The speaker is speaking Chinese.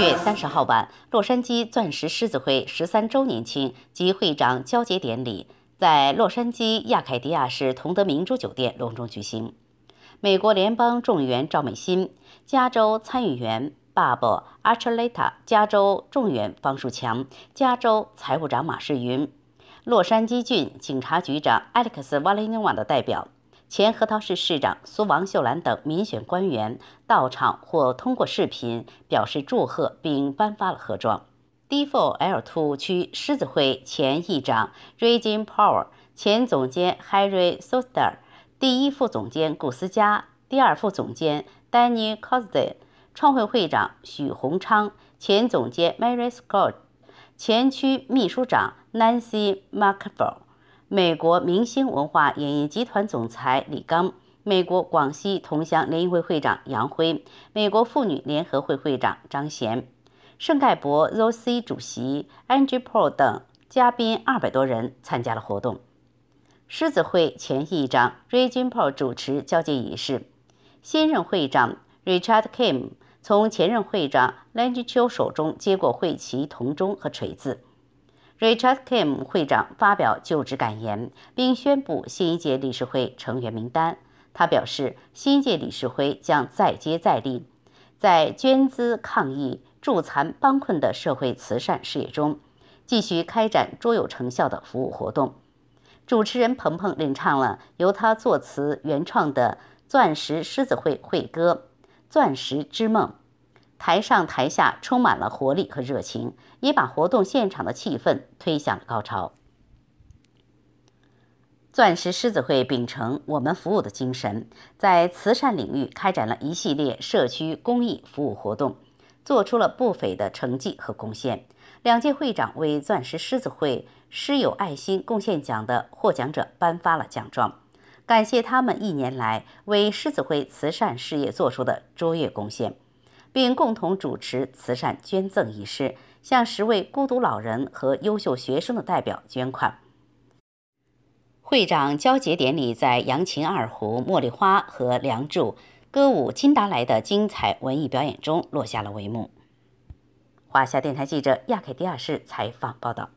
一月三十号晚，洛杉矶钻石狮子会十三周年庆及会长交接典礼在洛杉矶亚凯迪亚市同德明珠酒店隆重举行。美国联邦众议员赵美心、加州参议员 Bob Archuleta、加州众议员方树强、加州财务长马世云、洛杉矶郡警察局长 Alex 瓦 a l 瓦 n 的代表。前核桃市市长苏王秀兰等民选官员到场或通过视频表示祝贺，并颁发了盒装。D4L Two 区狮子会前议长 r a g i n Power、前总监 Harry Souster、第一副总监古思佳、第二副总监 Danny Cosden、创会会长许宏昌、前总监 Mary Scott、前区秘书长 Nancy Markov。美国明星文化演艺集团总裁李刚、美国广西同乡联谊会会长杨辉、美国妇女联合会会长张贤、圣盖博 ZC 主席 Angie Paul 等嘉宾二百多人参加了活动。狮子会前议长 r e g i n Paul 主持交接仪式，新任会长 Richard Kim 从前任会长 Langecho 手中接过会旗、铜钟和锤子。Richard Kim 会长发表就职感言，并宣布新一届理事会成员名单。他表示，新一届理事会将再接再厉，在捐资抗疫、助残帮困的社会慈善事业中，继续开展卓有成效的服务活动。主持人鹏鹏领唱了由他作词原创的钻石狮子会会歌《钻石之梦》。台上台下充满了活力和热情，也把活动现场的气氛推向了高潮。钻石狮子会秉承我们服务的精神，在慈善领域开展了一系列社区公益服务活动，做出了不菲的成绩和贡献。两届会长为钻石狮子会“师友爱心贡献奖”的获奖者颁发了奖状，感谢他们一年来为狮子会慈善事业做出的卓越贡献。并共同主持慈善捐赠仪式，向十位孤独老人和优秀学生的代表捐款。会长交接典礼在扬琴、二胡、茉莉花和梁祝歌舞金达莱的精彩文艺表演中落下了帷幕。华夏电台记者亚凯迪亚市采访报道。